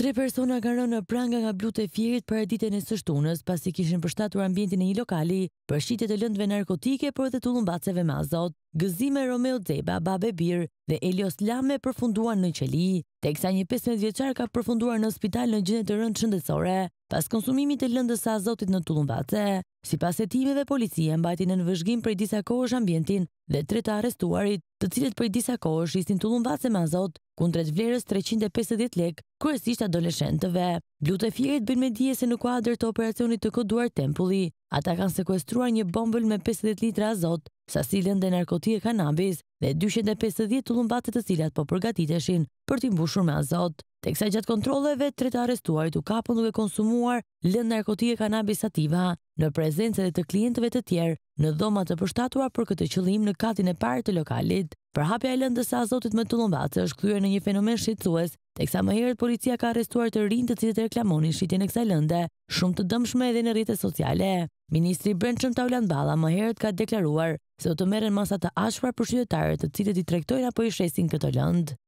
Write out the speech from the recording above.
Tre persona kanë rënë në pranga nga blutë e fjerit për editën e sështunës, pasi kishin përshtatur ambientin e një lokali për shqitet të lëndve narkotike për dhe të lumbaceve mazot. Gëzime Romeo Dzeba, Babe Bir dhe Elios Lame përfunduan në qeli, teksa një 15 vjeqar ka përfunduar në spital në gjithet të rëndë shëndesore, pas konsumimit të lëndës a azotit në të lumbace. Si pas e time dhe policie mbajti në për i disa kohësh ambientin dhe të arestuarit, të cilet prej disa kohësh ishtin të lumbace mazot, kundrejt vlerës 350 lek, kërësisht adoleshentëve. Blutë e firit me dje se në kuadrë të operacionit të koduar tempulli, ata kanë sekuestruar një bombëll me 50 litra azot, sasi dhe narkotie kanabis dhe 250 të lumbatet të cilat po përgatiteshin për t'i mbushur me azot. Teksa gjatë kontroleve, tre të arestuarit u kapën duke konsumuar lën narkotie kanabis sativa në prezencë dhe të klientëve të tjerë në dhomat të përshtatura për këtë qëllim në katin e parë të lokalit. Për hapja e lëndës a azotit me tullumbace është kryer në një fenomen shqetësues, teksa më herët policia ka arrestuar të rinë të cilët reklamonin shitjen e kësaj lënde, shumë të dëmshme edhe në rrjetet sociale. Ministri i Brendshëm Taulan Balla më herët ka deklaruar se do të merren masa të ashpra për qytetarët të cilët i tregtojnë apo i shesin këtë lëndë.